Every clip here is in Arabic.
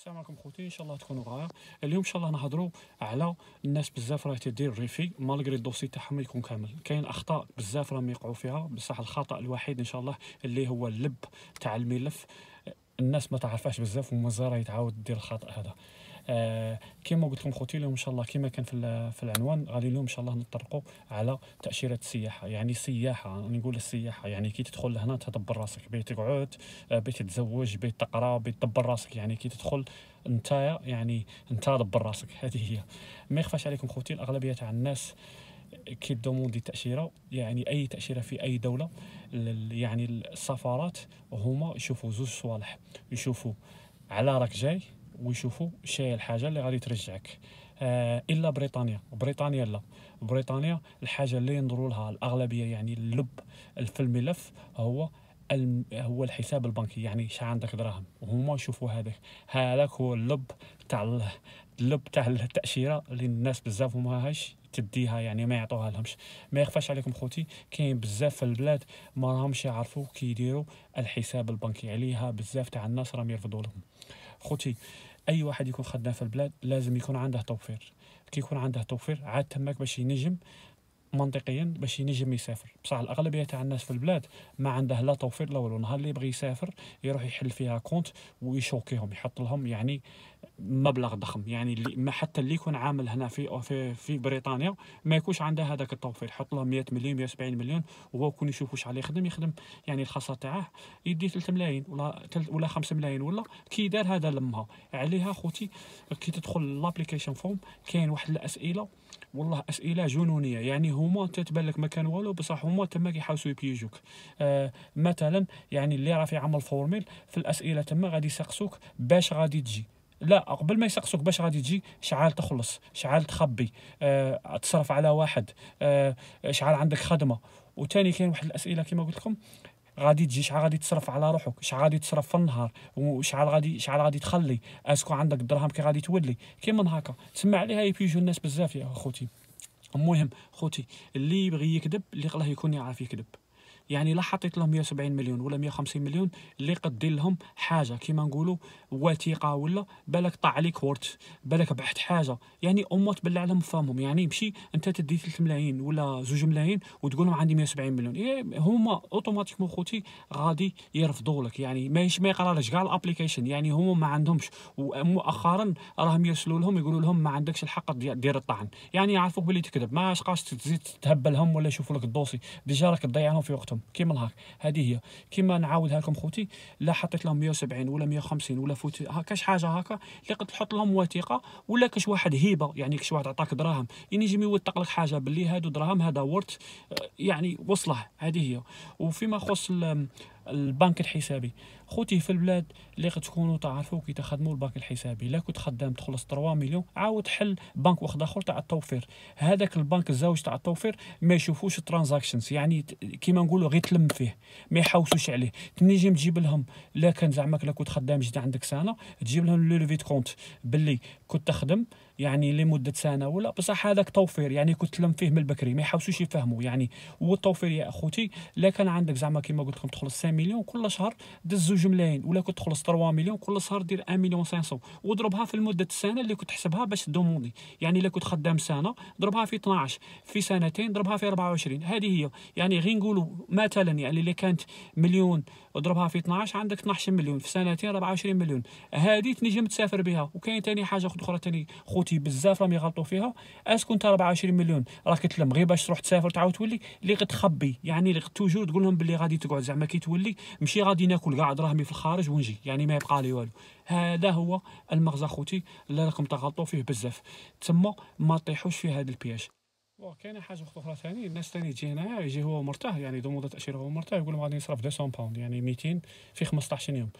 السلام عليكم خوتي ان شاء الله تكونوا غاية اليوم ان شاء الله نهضروا على الناس بزاف راه تدير ريفي مالغري الدوسي تاعهم يكون كامل كاين اخطاء بزاف راهم يقعوا فيها بصح الخطا الوحيد ان شاء الله اللي هو اللب تاع الملف الناس ما تعرفاش بزاف ومازال يتعاود دير الخطا هذا آه، كما قلت لكم خوتي اليوم ان شاء الله كما كان في, في العنوان غادي اليوم ان شاء الله نطرقوا على تاشيره السياحه يعني سياحه نقول السياحه يعني كي تدخل لهنا تدبر راسك بيت تقعد آه، بيت تتزوج بيت تقرا بيت تدبر راسك يعني كي تدخل انت يعني انت دبر راسك هذه هي ما يخفاش عليكم خوتي الاغلبيه تاع الناس كيدوموندي تاشيره يعني اي تاشيره في اي دوله يعني السفارات هما يشوفوا زوج صوالح يشوفوا على راك جاي ويشوفوا شاي الحاجه اللي غادي ترجعك آه الا بريطانيا بريطانيا لا بريطانيا الحاجه اللي ينظروا لها الاغلبيه يعني اللب في الملف هو هو الحساب البنكي يعني شحال عندك دراهم وهما يشوفوا هذاك هذاك هو اللب تاع اللب تاع التاشيره اللي الناس بزاف هاش تديها يعني ما يعطوها لهمش ما يخفاش عليكم خوتي كاين بزاف في البلاد ما راهمش يعرفوا كيديروا الحساب البنكي عليها بزاف تاع الناس راهم يرفضوا لهم خوتي اي واحد يكون خدام في البلاد لازم يكون عنده توفير كي يكون عنده توفير عاد تماك باش ينجم منطقيا باش ينجم يسافر بصح الاغلبيه تاع الناس في البلاد ما عنده لا توفير لا والو نهار اللي يبغي يسافر يروح يحل فيها كونت ويشوكيهم يحط لهم يعني مبلغ ضخم يعني اللي ما حتى اللي يكون عامل هنا في في, في بريطانيا ما يكونش عنده هذاك التوفير حط له 100 مليون 170 مليون وهو يكون يشوف واش عليه يخدم يخدم يعني الخاصه تاعه يدي 3 ملايين ولا ولا 5 ملايين ولا كي دار هذا لمها عليها خوتي كي تدخل لابليكيشن فورم كاين واحد الاسئله والله اسئله جنونيه يعني هما تتبان لك ما كان والو بصح هما تما كيحاوسوا يبيجوك آه مثلا يعني اللي راه في عمل فورميل في الاسئله تما غادي يسقسوك باش غادي تجي لا قبل ما يسقسوك باش غادي تجي شعال تخلص شعال تخبي أه تصرف على واحد أه شعال عندك خدمه وثاني كاين واحد الاسئله كما قلت لكم غادي تجي شعال غادي تصرف على روحك شعال غادي تصرف في النهار وشعال غادي شعال غادي تخلي اسكو عندك الدرهم كي غادي تولي كيما من هكا تسمع عليها يبيجو الناس بزاف يا خوتي المهم خوتي اللي يبغي يكذب اللي الله يكون يعرف يكذب يعني لا حطيت لهم 170 مليون ولا 150 مليون اللي قد دير لهم حاجه كيما نقولوا وثيقه ولا بالك طاع عليك ورث بالك بعت حاجه يعني امور تبلع لهم فمهم يعني مشي انت تدي 3 ملايين ولا 2 ملايين وتقول لهم عندي 170 مليون يعني هما اوتوماتيكمون خوتي غادي يرفضوا لك يعني ما يقرالكش كاع الابليكيشن يعني هما ما عندهمش ومؤخرا راهم يرسلوا لهم يقولوا لهم ما عندكش الحق دير الطعن يعني يعرفوك بلي تكذب ما عشقاش تزيد تهبلهم ولا يشوفوا لك الدوسي ديجا راك تضيع لهم في وقتهم لهم كيما الهاك هذه هي كيما نعاودها لكم خوتي لا حطيت لهم 170 ولا 150 ولا فوت كاش حاجه هكا اللي قد تحط لهم وثيقه ولا كاش واحد هيبه يعني كاش واحد عطاك دراهم يعني يجي يوثق لك حاجه باللي هادو دراهم هذا ورث يعني وصله هذه هي وفيما يخص البنك الحسابي خوتي في البلاد اللي غتكونوا تعرفوا كي تخدموا البنك الحسابي لا كنت خدام تخلص 3 مليون عاود حل بنك واحد اخر تاع التوفير هذاك البنك الزوج تاع التوفير ما يشوفوش الترانزاكشنز يعني كيما نقولوا غير تلم فيه ما يحوسوش عليه تنجم تجيب لهم لا كان زعما لا كنت خدام جديد عندك سنه تجيب لهم لو كونت باللي كنت تخدم يعني لمده سنه ولا بصح هذاك توفير يعني كنت تلم فيه من البكري ما يحاوسوش يفهموا يعني هو التوفير يا اخوتي لا كان عندك زعما كيما قلت لكم تخلص 5 مليون كل شهر دز زوج ملايين ولا كنت تخلص 3 مليون كل شهر دير 1 مليون 500 وضربها في المده السنه اللي كنت تحسبها باش دوموندي يعني الا كنت خدام سنه ضربها في 12 في سنتين ضربها في 24 هذه هي يعني غير نقولوا مثلا يعني اللي كانت مليون اضربها في 12 عندك 12 مليون في سنتين 24 مليون هذه تنجم تسافر بها وكاين ثاني حاجه اخرى ثاني خوتي بزاف راهم يغلطوا فيها اسكو انت 24 مليون راك تلم غير باش تروح تسافر تعاود تولي اللي غتخبي يعني اللي توجور تقول لهم باللي غادي تقعد زعما كي تولي ماشي غادي ناكل قاعد دراهمي في الخارج ونجي يعني ما يبقى لي والو هذا هو المغزى خوتي اللي راكم تغلطوا فيه بزاف تما ما طيحوش في هذا البياج كاين حاجه اخرى ثاني يعني الناس ثاني تجي هنا يجي هو مرتاح يعني يدوم مده تاشيره هو مرتاح يقول لهم غادي نصرف 200 باوند يعني 200 في 15 يوم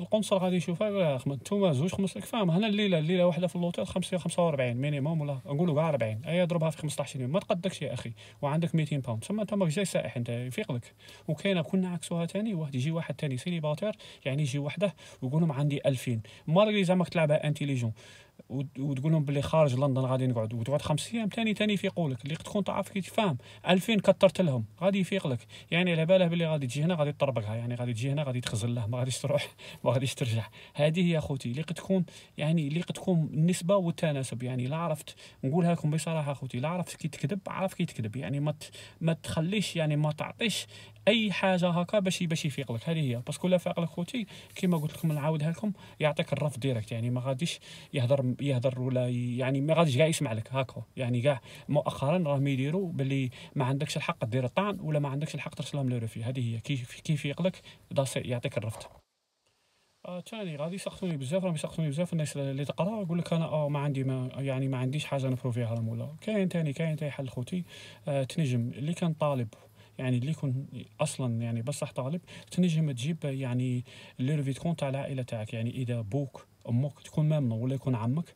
القنصل غادي يشوفها يقول انتوما زوج خمس فاهم هنا الليله الليله واحده في اللوتيل 45 مينيموم ولا نقولوا كاع 40 اي ضربها في 15 يوم ما تقدكش يا اخي وعندك 200 باوند ثم انت ماك جاي سائح انت يفيق لك وكاينه كنا عكسوها ثاني واحد يجي واحد ثاني سيليباتير يعني يجي وحده ويقول لهم عندي 2000 اللي زعما تلعبها انتيليجون وتقول لهم باللي خارج لندن غادي نقعد وتقعد خمس ايام ثاني ثاني يفيقوا لك اللي تكون تعرف كي تفهم 2000 كثرت لهم غادي يفيق لك يعني على باله باللي غادي تجي هنا غادي تطربقها يعني غادي تجي هنا غادي تخزل له ما غاديش تروح ما غاديش ترجع هذه هي اخوتي اللي قد تكون يعني اللي قد تكون النسبه والتناسب يعني لا عرفت نقولها لكم بصراحه اخوتي لا عرفت كي تكذب عرف كي تكذب يعني ما ما تخليش يعني ما تعطيش اي حاجه هكا باش باش يفيق لك هذه هي باسكو لا فاق لك خوتي كيما قلت لكم نعاودها لكم يعطيك الرفض ديريكت يعني ما غاديش يهضر يهضر ولا يعني ما غاديش كاع يسمع لك هاكا يعني كاع مؤخرا راهم يديروا باللي ما عندكش الحق دير الطعن ولا ما عندكش الحق ترسلهم لروفي هذه هي كيف كيف يقلك يعطيك الرفض ثاني آه، تاني غادي يسقطوني بزاف راهم يسقطوني بزاف الناس اللي تقرا يقول لك انا اه ما عندي ما يعني ما عنديش حاجه نبروفيها لهم ولا كاين ثاني كاين ثاني حل خوتي آه تنجم اللي كان طالب يعني اللي يكون اصلا يعني بصح طالب تنجم تجيب يعني لو كونت تاع العائله تاعك يعني اذا بوك امك تكون مامنه ولا يكون عمك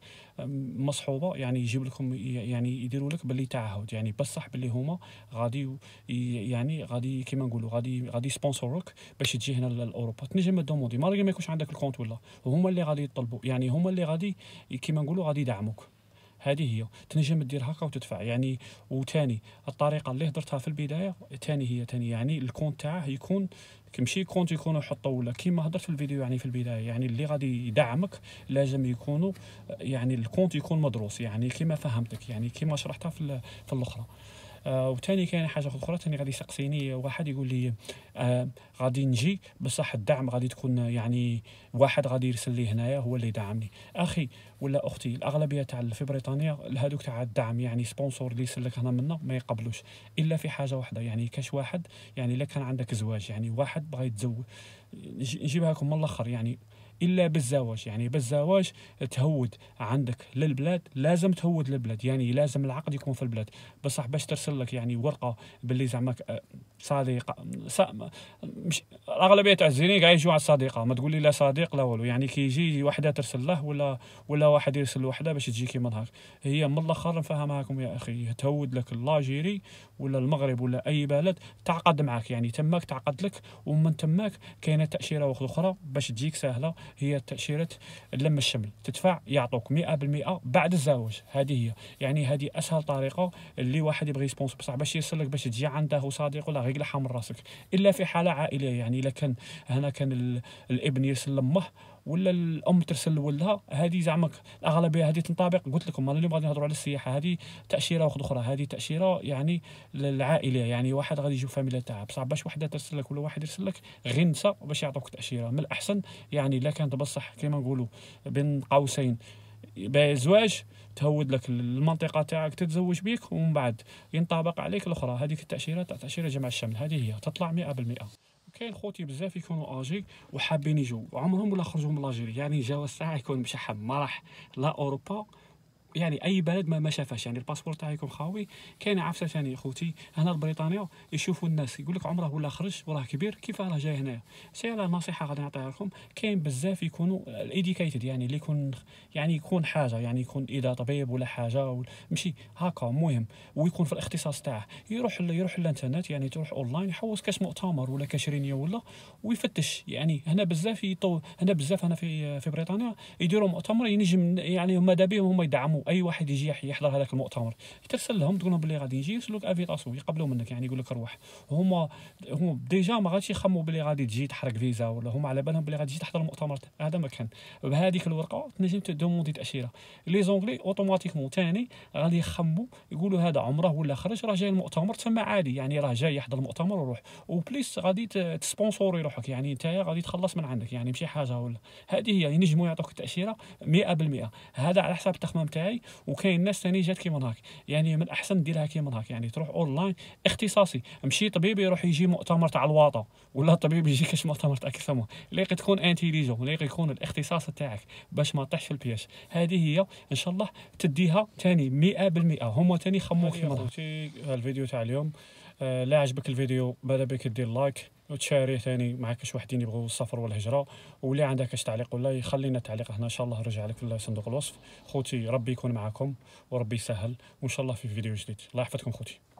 مصحوبه يعني يجيب لكم يعني يديروا لك باللي تعهد يعني بصح باللي هما غادي يعني غادي كيما نقولوا غادي غادي سبونسورك باش تجي هنا لاوروبا تنجم دوموندي ما يكونش عندك الكونت ولا هما اللي غادي يطلبوا يعني هما اللي غادي كيما نقولوا غادي يدعموك هذه هي تنجم دير هكا وتدفع يعني وثاني الطريقه اللي هضرتها في البدايه ثاني هي ثاني يعني الكونت تاعه يكون ماشي كونت يكونوا حطوا ولا كيما هضرت في الفيديو يعني في البدايه يعني اللي غادي يدعمك لازم يكونوا يعني الكونت يكون مدروس يعني كيما فهمتك يعني كيما شرحتها في, في الاخرى آه، وثاني كاين حاجه اخرى ثاني غادي يسقسيني واحد يقول لي آه غادي نجي بصح الدعم غادي تكون يعني واحد غادي يرسل لي هنايا هو اللي يدعمني اخي ولا اختي الاغلبيه تاع في بريطانيا هذوك تاع الدعم يعني سبونسور اللي يسلك هنا منا ما يقبلوش الا في حاجه واحده يعني كاش واحد يعني الا كان عندك زواج يعني واحد بغى يتزوج نجيبها لكم من الاخر يعني الا بالزواج يعني بالزواج تهود عندك للبلاد لازم تهود للبلاد يعني لازم العقد يكون في البلاد بصح باش ترسل لك يعني ورقه باللي زعما صديقه مش الاغلبيه تاع الزيرين قاعد على الصديقه ما تقول لي لا صديق لا والو يعني كي يجي وحده ترسل له ولا ولا واحد يرسل وحده باش تجي كيما هاك هي من الاخر نفهمهاكم يا اخي تهود لك اللاجيري ولا المغرب ولا اي بلد تعقد معك يعني تماك تعقد لك ومن تماك كاينه تاشيره اخرى باش تجيك سهله هي تأشيرة اللم الشمل تدفع يعطوك 100% بعد الزواج هذه هي يعني هذه أسهل طريقة اللي واحد يبغي يسبونسر بصح باش يصلك باش تجي عنده صديق ولا غير حمر راسك إلا في حالة عائلية يعني لكن هنا كان الابن يسلم مه ولا الام ترسل لولدها هذه زعما الاغلبيه هذه تنطبق قلت لكم انا اليوم غادي نهضروا على السياحه هذه تاشيره واخد اخرى هذه تاشيره يعني للعائله يعني واحد غادي يجي فاميلا تاعها بصح باش وحده ترسل لك ولا واحد يرسل لك نسى باش يعطوك تاشيره من الاحسن يعني الا كانت بصح كما نقولوا بين قوسين بزواج تهود لك المنطقه تاعك تتزوج بيك ومن بعد ينطبق عليك الاخرى هذيك التاشيره تاع تاشيره جمع الشمل هذه هي تطلع 100% كاين خوتي بزاف يكونوا اجي وحابين يجوا عمرهم ولا خرجوا من لاجيري يعني جاوا الساعه يكون مشى حب ما راح لا اوروبا يعني اي بلد ما ما شافهاش يعني الباسبور تاعي يكون خاوي كاين عفسه ثانيه اخوتي هنا بريطانيا يشوفوا الناس يقول لك عمره ولا خرج وراه كبير كيف راه جاي هنايا سي على نصيحه غادي نعطيها لكم كاين بزاف يكونوا الايديكيتد يعني اللي يكون يعني يكون حاجه يعني يكون اذا طبيب ولا حاجه ماشي هكا مهم ويكون في الاختصاص تاعه يروح يروح للانترنت يعني تروح اونلاين يحوس كاش مؤتمر ولا كاش رينيو ولا ويفتش يعني هنا بزاف يطو هنا بزاف هنا في في بريطانيا يديروا مؤتمر ينجم يعني, يعني ماذا بهم هما يدعموا اي واحد يجي يحضر هذاك المؤتمر ترسل لهم تقول لهم بلي غادي يجي يرسلوك افيتاسيون يقبلوا منك يعني يقول لك روح هما هما ديجا ما غاديش يخموا بلي غادي تجي تحرق فيزا ولا هما على بالهم بلي غادي تجي تحضر المؤتمر هذا ما كان بهذيك الورقه تنجم تدوموندي تاشيره لي زونغلي اوتوماتيكمون ثاني غادي يخموا يقولوا هذا عمره ولا خرج راه جاي المؤتمر تما عادي يعني راه جاي يحضر المؤتمر وروح وبليس غادي تسبونسوري روحك يعني انت غادي تخلص من عندك يعني ماشي حاجه ولا هذه هي ينجموا يعني يعطوك التاشيره 100% هذا على حساب التخمام تاعي تاعي وكاين ناس ثاني جات كيما هاك يعني من الاحسن ديرها كيما هاك يعني تروح اونلاين اختصاصي مشي طبيب يروح يجي مؤتمر تاع الواطا ولا طبيب يجي كاش مؤتمر تاع اللي ليق تكون انتيليجون ليق يكون الاختصاص تاعك باش ما طيحش في البياج هذه هي ان شاء الله تديها ثاني 100% هما ثاني خمو كيما هاك الفيديو تاع اليوم آه، لا عجبك الفيديو بدا بك دير لايك وتشاري ثاني مع كاش واحدين يبغوا السفر والهجره ولا عندك كاش تعليق ولا يخلينا تعليق هنا ان شاء الله نرجع لك في صندوق الوصف خوتي ربي يكون معكم وربي يسهل وان شاء الله في فيديو جديد الله يحفظكم خوتي